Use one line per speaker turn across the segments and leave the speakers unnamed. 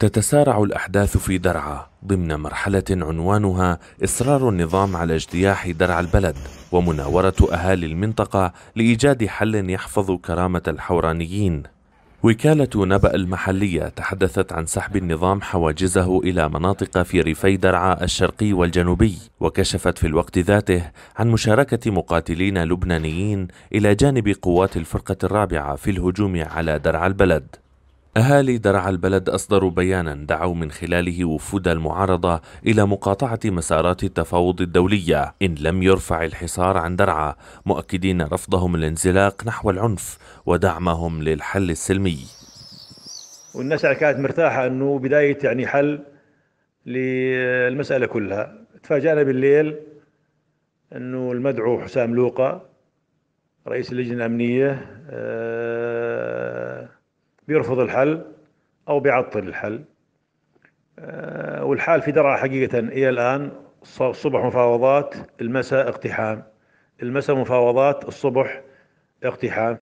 تتسارع الأحداث في درعا ضمن مرحلة عنوانها إصرار النظام على اجتياح درعا البلد ومناورة أهالي المنطقة لإيجاد حل يحفظ كرامة الحورانيين وكالة نبأ المحلية تحدثت عن سحب النظام حواجزه إلى مناطق في ريفي درعا الشرقي والجنوبي، وكشفت في الوقت ذاته عن مشاركة مقاتلين لبنانيين إلى جانب قوات الفرقة الرابعة في الهجوم على درعا البلد. أهالي درعا البلد أصدروا بيانا دعوا من خلاله وفود المعارضة إلى مقاطعة مسارات التفاوض الدولية إن لم يرفع الحصار عن درعا مؤكدين رفضهم الانزلاق نحو العنف ودعمهم للحل السلمي
والناس كانت مرتاحة أنه بداية يعني حل للمسألة كلها تفاجأنا بالليل أنه المدعو حسام لوقا رئيس اللجنة الأمنية أه بيرفض الحل أو بيعطل الحل آه، والحال في درعا حقيقة إلى الآن الصبح مفاوضات المساء اقتحام المساء مفاوضات الصبح اقتحام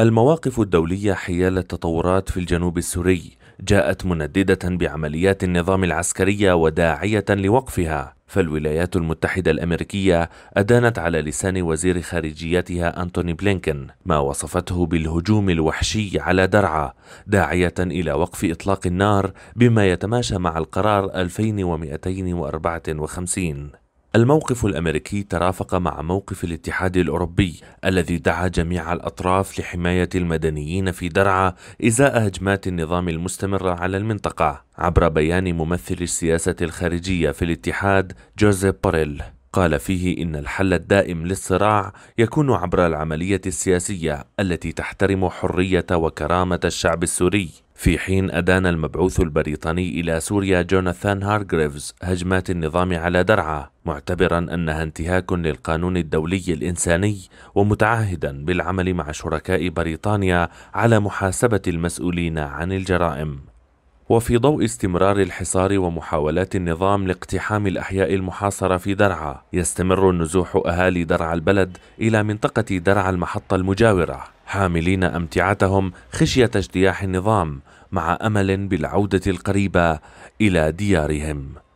المواقف الدولية حيال التطورات في الجنوب السوري جاءت منددة بعمليات النظام العسكرية وداعية لوقفها فالولايات المتحدة الأمريكية أدانت على لسان وزير خارجيتها أنتوني بلينكن ما وصفته بالهجوم الوحشي على درعا داعية إلى وقف إطلاق النار بما يتماشى مع القرار 2254 الموقف الامريكي ترافق مع موقف الاتحاد الاوروبي الذي دعا جميع الاطراف لحمايه المدنيين في درعا ازاء هجمات النظام المستمره على المنطقه عبر بيان ممثل السياسه الخارجيه في الاتحاد جوزيف بوريل قال فيه إن الحل الدائم للصراع يكون عبر العملية السياسية التي تحترم حرية وكرامة الشعب السوري في حين أدان المبعوث البريطاني إلى سوريا جوناثان هارغريفز هجمات النظام على درعا معتبرا أنها انتهاك للقانون الدولي الإنساني ومتعهدا بالعمل مع شركاء بريطانيا على محاسبة المسؤولين عن الجرائم وفي ضوء استمرار الحصار ومحاولات النظام لاقتحام الأحياء المحاصرة في درعا يستمر النزوح أهالي درعا البلد إلى منطقة درعا المحطة المجاورة حاملين أمتعتهم خشية اجتياح النظام مع أمل بالعودة القريبة إلى ديارهم